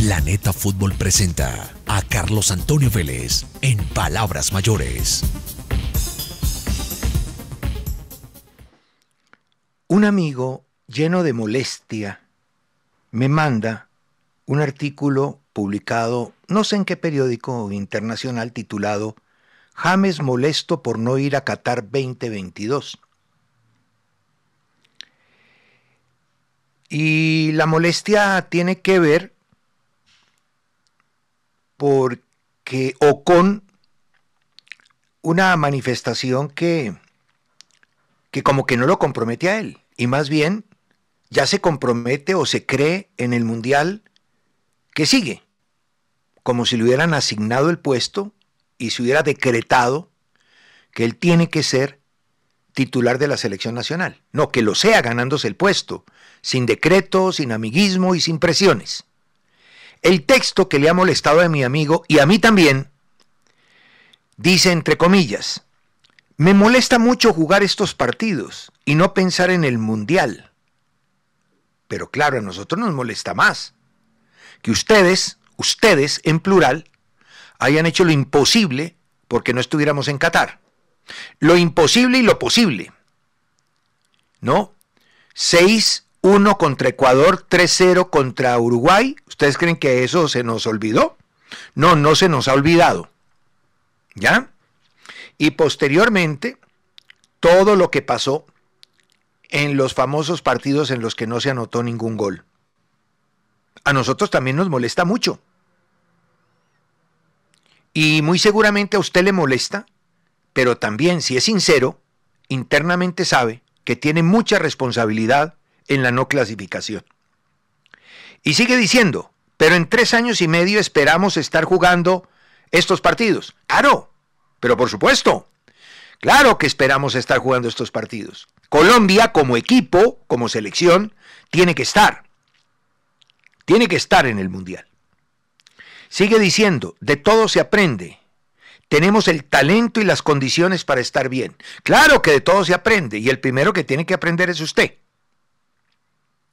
Planeta Fútbol presenta a Carlos Antonio Vélez en Palabras Mayores. Un amigo lleno de molestia me manda un artículo publicado no sé en qué periódico internacional titulado James molesto por no ir a Qatar 2022. Y la molestia tiene que ver porque o con una manifestación que, que como que no lo compromete a él, y más bien ya se compromete o se cree en el mundial que sigue, como si le hubieran asignado el puesto y se hubiera decretado que él tiene que ser titular de la selección nacional. No, que lo sea ganándose el puesto, sin decreto, sin amiguismo y sin presiones. El texto que le ha molestado a mi amigo y a mí también dice entre comillas, me molesta mucho jugar estos partidos y no pensar en el mundial. Pero claro, a nosotros nos molesta más que ustedes, ustedes en plural, hayan hecho lo imposible porque no estuviéramos en Qatar. Lo imposible y lo posible. ¿No? Seis 1 contra Ecuador, 3-0 contra Uruguay. ¿Ustedes creen que eso se nos olvidó? No, no se nos ha olvidado. ¿Ya? Y posteriormente, todo lo que pasó en los famosos partidos en los que no se anotó ningún gol. A nosotros también nos molesta mucho. Y muy seguramente a usted le molesta, pero también, si es sincero, internamente sabe que tiene mucha responsabilidad en la no clasificación. Y sigue diciendo, pero en tres años y medio esperamos estar jugando estos partidos. Claro, pero por supuesto, claro que esperamos estar jugando estos partidos. Colombia como equipo, como selección, tiene que estar. Tiene que estar en el Mundial. Sigue diciendo, de todo se aprende. Tenemos el talento y las condiciones para estar bien. Claro que de todo se aprende y el primero que tiene que aprender es usted.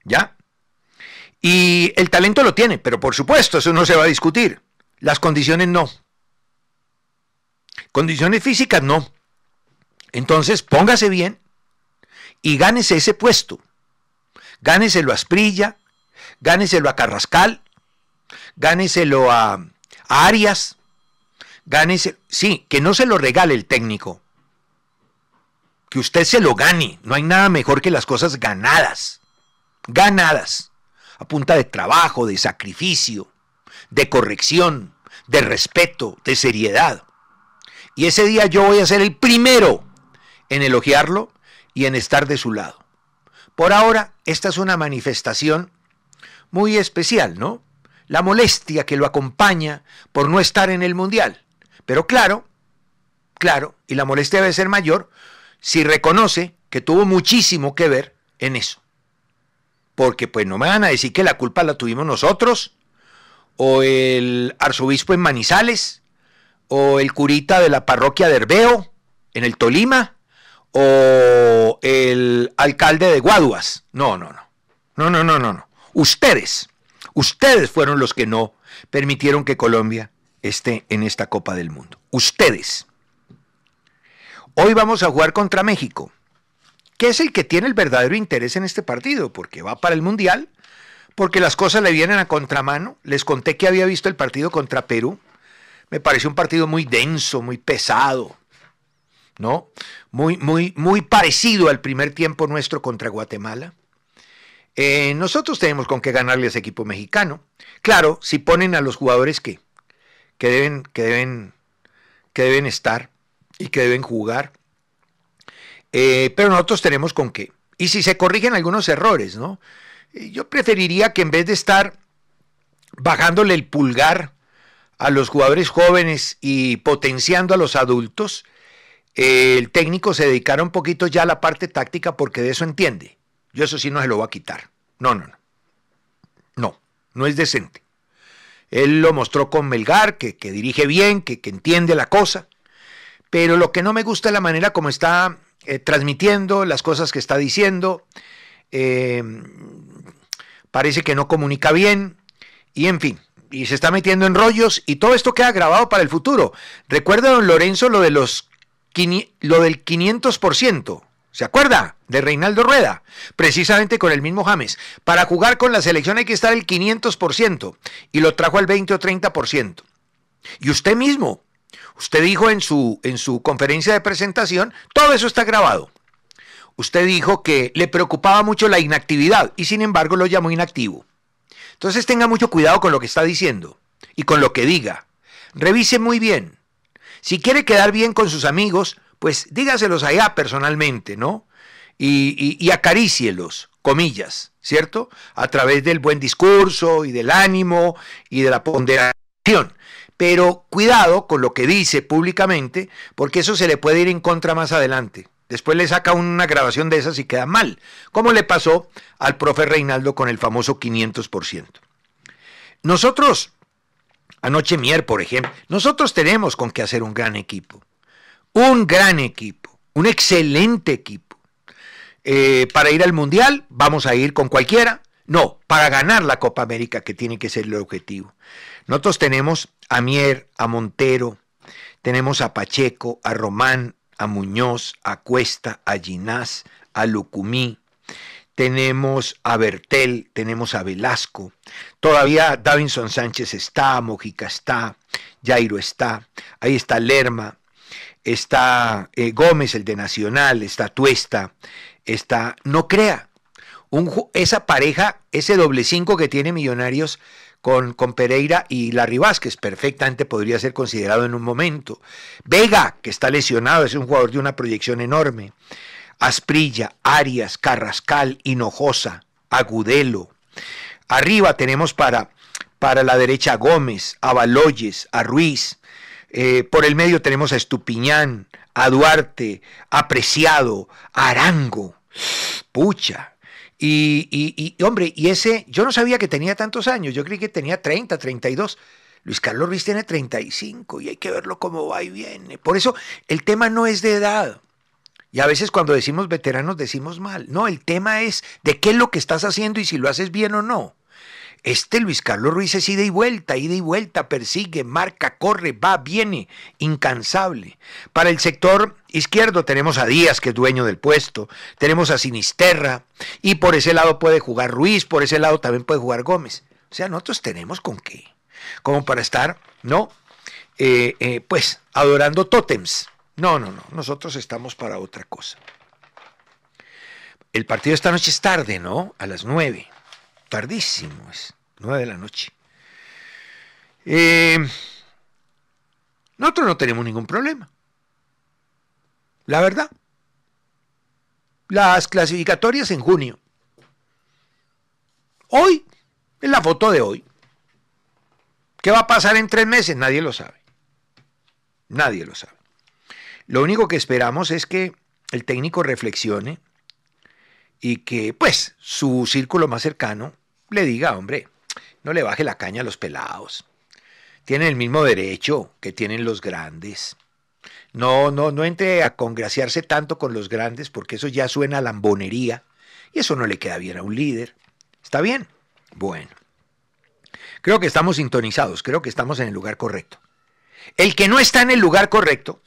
¿Ya? Y el talento lo tiene, pero por supuesto, eso no se va a discutir. Las condiciones no. Condiciones físicas no. Entonces, póngase bien y gánese ese puesto. Gáneselo a Asprilla, gáneselo a Carrascal, gáneselo a, a Arias, gánese, sí, que no se lo regale el técnico. Que usted se lo gane. No hay nada mejor que las cosas ganadas ganadas a punta de trabajo, de sacrificio, de corrección, de respeto, de seriedad. Y ese día yo voy a ser el primero en elogiarlo y en estar de su lado. Por ahora, esta es una manifestación muy especial, ¿no? La molestia que lo acompaña por no estar en el Mundial. Pero claro, claro, y la molestia debe ser mayor si reconoce que tuvo muchísimo que ver en eso porque pues no me van a decir que la culpa la tuvimos nosotros, o el arzobispo en Manizales, o el curita de la parroquia de Herbeo, en el Tolima, o el alcalde de Guaduas. No, no, no. No, no, no, no, no. Ustedes, ustedes fueron los que no permitieron que Colombia esté en esta Copa del Mundo. Ustedes. Hoy vamos a jugar contra México que es el que tiene el verdadero interés en este partido, porque va para el Mundial, porque las cosas le vienen a contramano. Les conté que había visto el partido contra Perú. Me pareció un partido muy denso, muy pesado, ¿no? Muy, muy, muy parecido al primer tiempo nuestro contra Guatemala. Eh, nosotros tenemos con qué ganarle a ese equipo mexicano. Claro, si ponen a los jugadores que, deben, que, deben, que deben estar y que deben jugar. Eh, pero nosotros tenemos con qué. Y si se corrigen algunos errores, ¿no? Eh, yo preferiría que en vez de estar bajándole el pulgar a los jugadores jóvenes y potenciando a los adultos, eh, el técnico se dedicara un poquito ya a la parte táctica porque de eso entiende. Yo eso sí no se lo voy a quitar. No, no, no. No, no es decente. Él lo mostró con Melgar, que, dirige bien, que, que entiende la cosa. Pero lo que no me gusta es la manera como está eh, transmitiendo, las cosas que está diciendo, eh, parece que no comunica bien y en fin, y se está metiendo en rollos y todo esto queda grabado para el futuro. Recuerda, don Lorenzo, lo, de los, lo del 500%. ¿Se acuerda? De Reinaldo Rueda, precisamente con el mismo James. Para jugar con la selección hay que estar el 500% y lo trajo al 20 o 30%. Y usted mismo, Usted dijo en su, en su conferencia de presentación, todo eso está grabado. Usted dijo que le preocupaba mucho la inactividad y sin embargo lo llamó inactivo. Entonces tenga mucho cuidado con lo que está diciendo y con lo que diga. Revise muy bien. Si quiere quedar bien con sus amigos, pues dígaselos allá personalmente, ¿no? Y, y, acarícielos, comillas, ¿cierto? A través del buen discurso y del ánimo y de la ponderación. Pero cuidado con lo que dice públicamente, porque eso se le puede ir en contra más adelante. Después le saca una grabación de esas y queda mal, como le pasó al profe Reinaldo con el famoso 500%. Nosotros, anoche Mier, por ejemplo, nosotros tenemos con qué hacer un gran equipo. Un gran equipo, un excelente equipo. Eh, para ir al Mundial vamos a ir con cualquiera, no, para ganar la Copa América, que tiene que ser el objetivo. Nosotros tenemos a Mier, a Montero, tenemos a Pacheco, a Román, a Muñoz, a Cuesta, a Ginás, a Lucumí, tenemos a Bertel, tenemos a Velasco, todavía Davinson Sánchez está, Mojica está, Jairo está, ahí está Lerma, está eh, Gómez, el de Nacional, está Tuesta, está No Crea esa pareja, ese doble cinco que tiene Millonarios con, con Pereira y Larry es perfectamente podría ser considerado en un momento. Vega, que está lesionado, es un jugador de una proyección enorme. Asprilla, Arias, Carrascal, Hinojosa, Agudelo. Arriba tenemos para, para la derecha a Gómez, a Baloyes, a Ruiz. Eh, por el medio tenemos a Estupiñán, a Duarte, a Preciado, a Arango. Pucha, y, y, y, hombre, y ese, yo no sabía que tenía tantos años, yo creí que tenía 30, 32. Luis Carlos Ruiz tiene 35 y hay que verlo cómo va y viene. Por eso el tema no es de edad. Y a veces cuando decimos veteranos decimos mal. No, el tema es de qué es lo que estás haciendo y si lo haces bien o no. Este Luis Carlos Ruiz es ida y vuelta, ida y vuelta, persigue, marca, corre, va, viene, incansable. Para el sector izquierdo tenemos a Díaz, que es dueño del puesto, tenemos a Sinisterra, y por ese lado puede jugar Ruiz, por ese lado también puede jugar Gómez. O sea, nosotros tenemos con qué, como para estar, ¿no? Eh, eh, pues adorando tótems. No, no, no, nosotros estamos para otra cosa. El partido esta noche es tarde, ¿no? A las nueve. Tardísimo, es nueve de la noche. Eh, nosotros no tenemos ningún problema la verdad. Las clasificatorias en junio. Hoy, es la foto de hoy. ¿Qué va a pasar en tres meses? Nadie lo sabe. Nadie lo sabe. Lo único que esperamos es que el técnico reflexione y que, pues, su círculo más cercano le diga, hombre, no le baje la caña a los pelados. Tienen el mismo derecho que tienen los grandes. No, no, no entre a congraciarse tanto con los grandes porque eso ya suena a lambonería y eso no le queda bien a un líder. ¿Está bien? Bueno. Creo que estamos sintonizados, creo que estamos en el lugar correcto. El que no está en el lugar correcto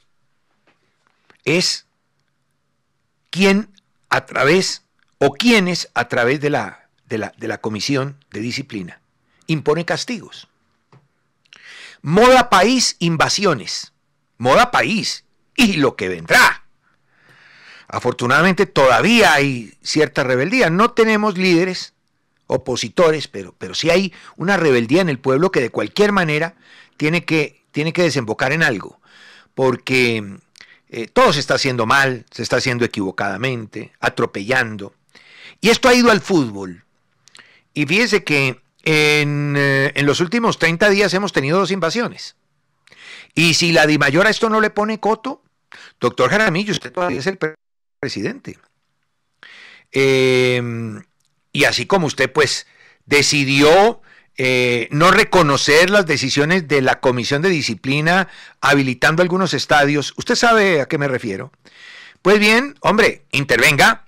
es quien a través o quienes a través de la, de la, de la comisión de disciplina impone castigos. Moda país, invasiones moda país y lo que vendrá. Afortunadamente todavía hay cierta rebeldía. No tenemos líderes opositores, pero, pero sí hay una rebeldía en el pueblo que de cualquier manera tiene que, tiene que desembocar en algo. Porque eh, todo se está haciendo mal, se está haciendo equivocadamente, atropellando. Y esto ha ido al fútbol. Y fíjense que en, eh, en los últimos 30 días hemos tenido dos invasiones. Y si la Dimayor a esto no le pone coto, doctor Jaramillo, usted todavía es el presidente. Em, y así como usted, pues, decidió eh, no reconocer las decisiones de la Comisión de Disciplina habilitando algunos estadios, usted sabe a qué me refiero. Pues bien, hombre, intervenga,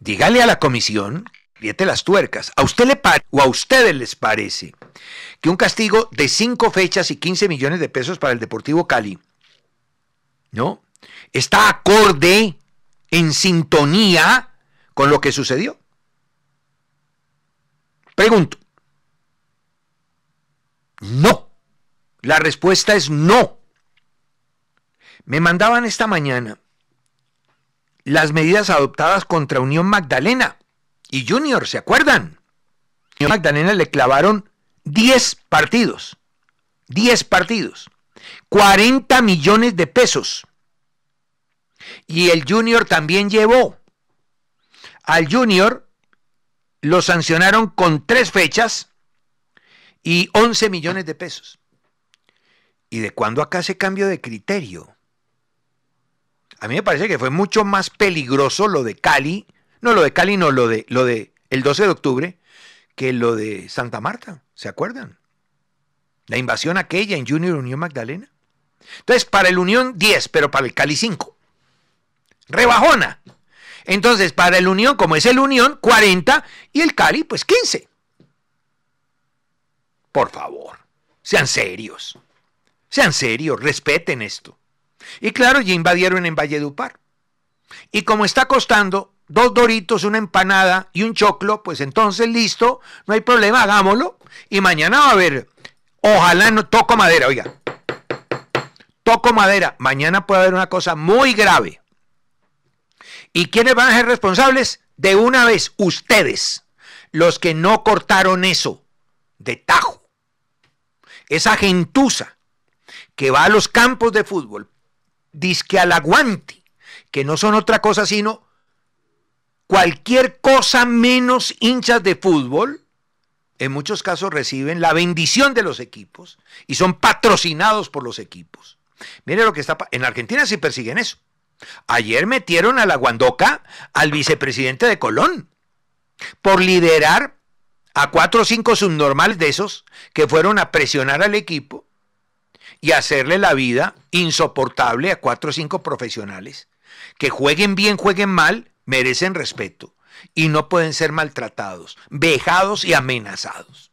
dígale a la comisión las tuercas. ¿A usted le pare, o a ustedes les parece que un castigo de cinco fechas y 15 millones de pesos para el Deportivo Cali, ¿no? Está acorde, en sintonía con lo que sucedió. Pregunto. No. La respuesta es no. Me mandaban esta mañana las medidas adoptadas contra Unión Magdalena y Junior, ¿se acuerdan? Magdalena le clavaron 10 partidos. 10 partidos. 40 millones de pesos. Y el Junior también llevó. Al Junior lo sancionaron con tres fechas y 11 millones de pesos. ¿Y de cuándo acá se cambió de criterio? A mí me parece que fue mucho más peligroso lo de Cali no lo de Cali, no lo de, lo de el 12 de octubre, que lo de Santa Marta, ¿se acuerdan? La invasión aquella en Junior Unión Magdalena. Entonces, para el Unión 10, pero para el Cali 5. Rebajona. Entonces, para el Unión, como es el Unión, 40 y el Cali, pues 15. Por favor, sean serios. Sean serios, respeten esto. Y claro, ya invadieron en Valledupar. Y como está costando dos doritos, una empanada y un choclo, pues entonces listo, no hay problema, hagámoslo. Y mañana va a haber, ojalá no toco madera, oiga, toco madera, mañana puede haber una cosa muy grave. ¿Y quiénes van a ser responsables? De una vez, ustedes, los que no cortaron eso de tajo. Esa gentuza que va a los campos de fútbol, disque al aguante, que no son otra cosa sino cualquier cosa menos hinchas de fútbol, en muchos casos reciben la bendición de los equipos y son patrocinados por los equipos. Mire lo que está en Argentina sí persiguen eso. Ayer metieron a la guandoca al vicepresidente de Colón por liderar a cuatro o cinco subnormales de esos que fueron a presionar al equipo y hacerle la vida insoportable a cuatro o cinco profesionales que jueguen bien, jueguen mal, merecen respeto y no pueden ser maltratados, vejados y amenazados.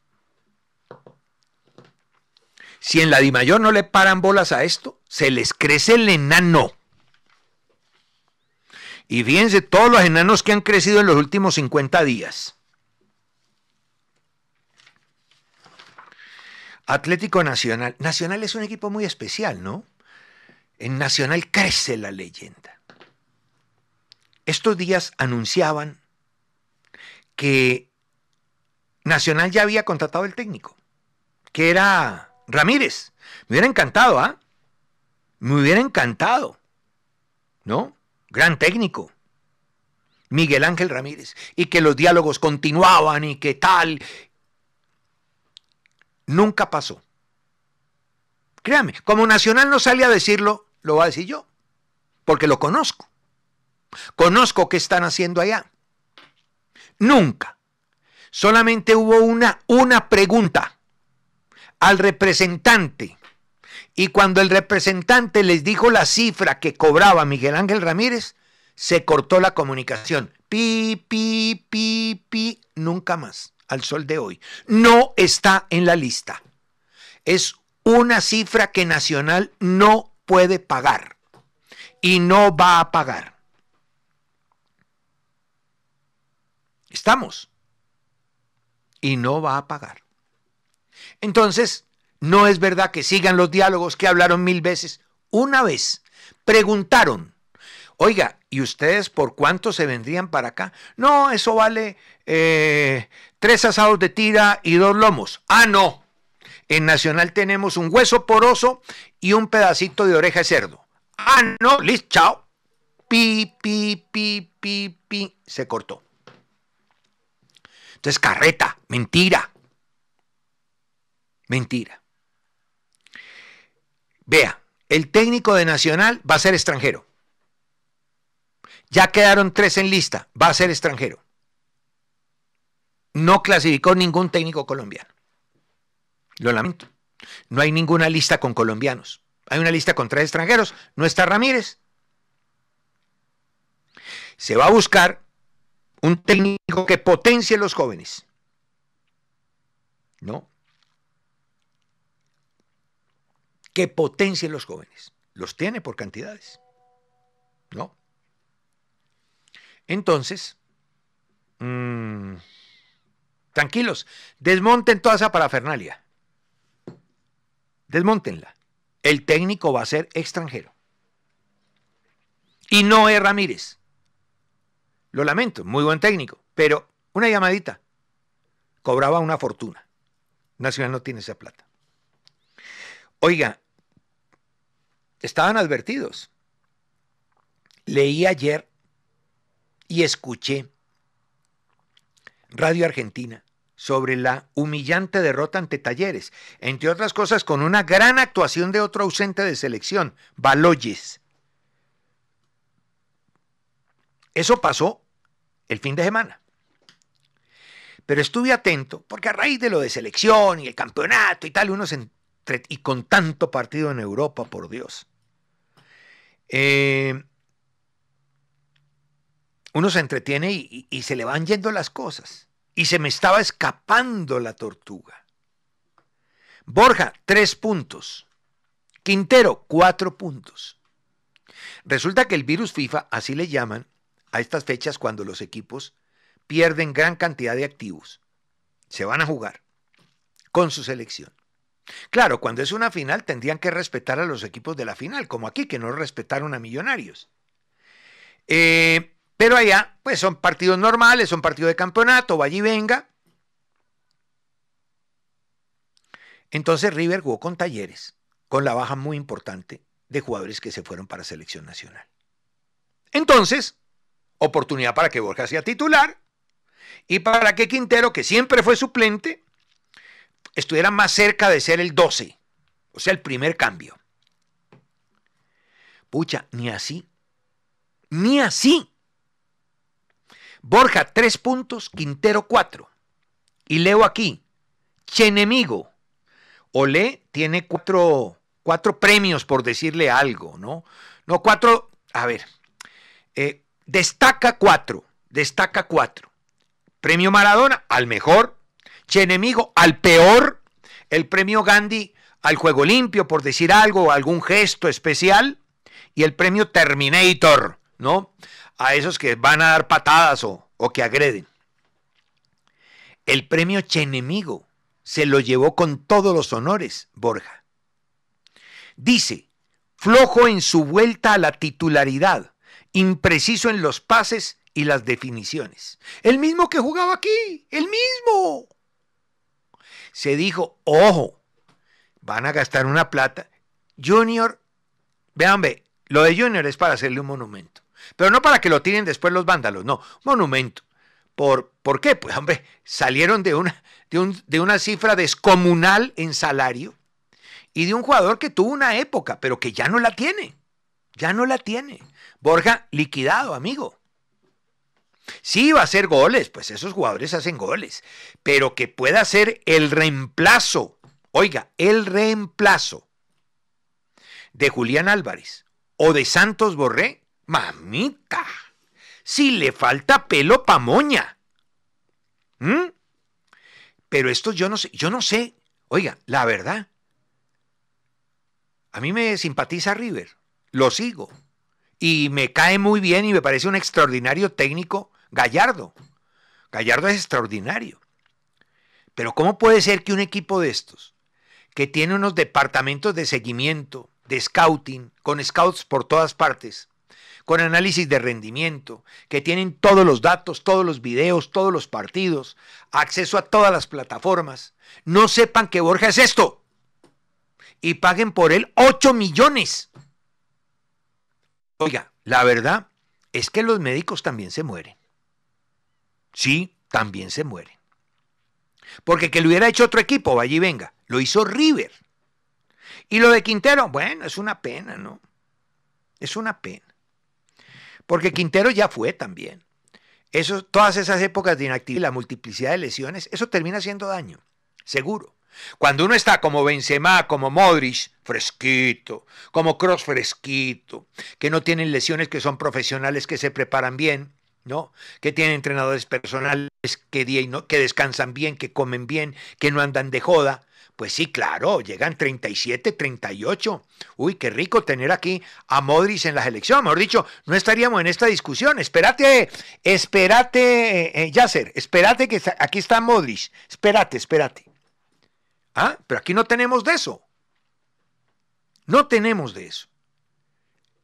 Si en la DIMAYOR no le paran bolas a esto, se les crece el enano. Y fíjense todos los enanos que han crecido en los últimos 50 días. Atlético Nacional. Nacional es un equipo muy especial, ¿no? En Nacional crece la leyenda estos días anunciaban que Nacional ya había contratado el técnico, que era Ramírez. Me hubiera encantado, ¿ah? Me hubiera encantado, ¿no? Gran técnico. Miguel Ángel Ramírez, y que los diálogos continuaban y que tal. Nunca pasó. Créame, como Nacional no sale a decirlo, lo va a decir yo, porque lo conozco. Conozco qué están haciendo allá. Nunca. Solamente hubo una, una pregunta al representante. Y cuando el representante les dijo la cifra que cobraba Miguel Ángel Ramírez, se cortó la comunicación. Pi, pi, pi, pi, nunca más, al sol de hoy. No está en la lista. Es una cifra que Nacional no puede pagar y no va a pagar. estamos. Y no va a pagar. Entonces, no es verdad que sigan los diálogos que hablaron mil veces. Una vez preguntaron, oiga, ¿y ustedes por cuánto se vendrían para acá? No, eso vale eh, tres asados de tira y dos lomos. Ah, no. En Nacional tenemos un hueso poroso y un pedacito de oreja de cerdo. Ah, no, listo, chao. Pi, pi, pi, pi, pi. Se cortó. Entonces, carreta, mentira. Mentira. Vea, el técnico de Nacional va a ser extranjero. Ya quedaron tres en lista, va a ser extranjero. No clasificó ningún técnico colombiano. Lo lamento. No hay ninguna lista con colombianos. Hay una lista con tres extranjeros. No está Ramírez. Se va a buscar un técnico dijo que potencie los jóvenes. ¿No? Que potencie los jóvenes. Los tiene por cantidades. ¿No? Entonces, mm, tranquilos, desmonten toda esa parafernalia. Desmontenla. El técnico va a ser extranjero. Y no es Ramírez. Lo lamento, muy buen técnico, pero una llamadita cobraba una fortuna. Nacional no tiene esa plata. Oiga, estaban advertidos. Leí ayer y escuché Radio Argentina sobre la humillante derrota ante Talleres, entre otras cosas con una gran actuación de otro ausente de selección, Baloyes. Eso pasó el fin de semana. Pero estuve atento, porque a raíz de lo de selección y el campeonato y tal, unos y con tanto partido en Europa, por Dios. Eh, uno se entretiene y, se le van yendo las cosas. Y se me estaba escapando la tortuga. Borja, tres puntos. Quintero, cuatro puntos. Resulta que el virus FIFA, así le llaman, a estas fechas cuando los equipos pierden gran cantidad de activos. Se van a jugar con su selección. Claro, cuando es una final tendrían que respetar a los equipos de la final, como aquí, que no respetaron a Millonarios. Eh, pero allá, pues son partidos normales, son partidos de campeonato, vaya y venga. Entonces River jugó con Talleres, con la baja muy importante de jugadores que se fueron para selección nacional. Entonces, oportunidad para que Borja sea titular y para que Quintero, que siempre fue suplente, estuviera más cerca de ser el 12, o sea, el primer cambio. Pucha, ni así, ni así. Borja tres puntos, Quintero cuatro. Y leo aquí, Chenemigo. Olé tiene cuatro, cuatro premios por decirle algo, ¿no? No, cuatro, a ver, eh, Destaca cuatro, destaca cuatro. Premio Maradona al mejor, Chenemigo al peor, el premio Gandhi al juego limpio, por decir algo, algún gesto especial, y el premio Terminator, ¿no? A esos que van a dar patadas o, o que agreden. El premio Chenemigo se lo llevó con todos los honores, Borja. Dice, flojo en su vuelta a la titularidad, impreciso en los pases y las definiciones. El mismo que jugaba aquí, el mismo. Se dijo, ojo, van a gastar una plata. Junior, vean, ve, lo de Junior es para hacerle un monumento. Pero no para que lo tiren después los vándalos, no, monumento. ¿Por, ¿por qué? Pues hombre, salieron de una, de una cifra descomunal en salario y de un jugador que tuvo una época, pero que ya no la tiene, ya no la tiene. Borja, liquidado, amigo. Sí va a hacer goles, pues esos jugadores hacen goles, pero que pueda ser el reemplazo, oiga, el reemplazo de Julián Álvarez o de Santos Borré, mamita, si le falta pelo pa' moña. ¿Mm? Pero esto yo no sé, yo no sé, oiga, la verdad, a mí me simpatiza River, lo sigo, y me cae muy bien y me parece un extraordinario técnico Gallardo. Gallardo es extraordinario. Pero ¿cómo puede ser que un equipo de estos, que tiene unos departamentos de seguimiento, de scouting, con scouts por todas partes, con análisis de rendimiento, que tienen todos los datos, todos los videos, todos los partidos, acceso a todas las plataformas, no sepan que Borja es esto y paguen por él 8 millones? Oiga, la verdad es que los médicos también se mueren. Sí, también se mueren. Porque que lo hubiera hecho otro equipo, vaya y venga, lo hizo River. Y lo de Quintero, bueno, es una pena, ¿no? Es una pena. Porque Quintero ya fue también. Eso, todas esas épocas de inactividad y la multiplicidad de lesiones, eso termina haciendo daño, seguro. Cuando uno está como Benzema, como Modric, fresquito, como cross fresquito, que no tienen lesiones, que son profesionales, que se preparan bien, ¿no? Que tienen entrenadores personales que, que descansan bien, que comen bien, que no andan de joda. Pues sí, claro, llegan 37, 38. Uy, qué rico tener aquí a Modric en las elecciones, Mejor dicho, no estaríamos en esta discusión. Espérate, espérate, eh, eh, Yasser, espérate que aquí está Modric. Espérate, espérate. ¿Ah? Pero aquí no tenemos de eso. No tenemos de eso.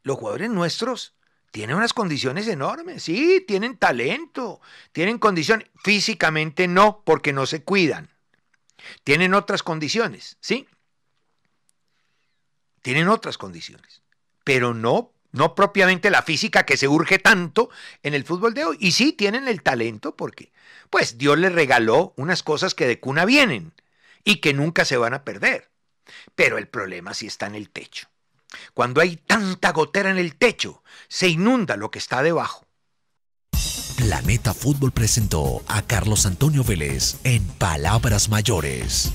Los jugadores nuestros tienen unas condiciones enormes, sí, tienen talento, tienen condiciones. Físicamente no, porque no se cuidan. Tienen otras condiciones, sí. Tienen otras condiciones, pero no no propiamente la física que se urge tanto en el fútbol de hoy. Y sí tienen el talento porque, pues, Dios les regaló unas cosas que de cuna vienen y que nunca se van a perder. Pero el problema sí está en el techo. Cuando hay tanta gotera en el techo, se inunda lo que está debajo. Planeta Fútbol presentó a Carlos Antonio Vélez en Palabras Mayores.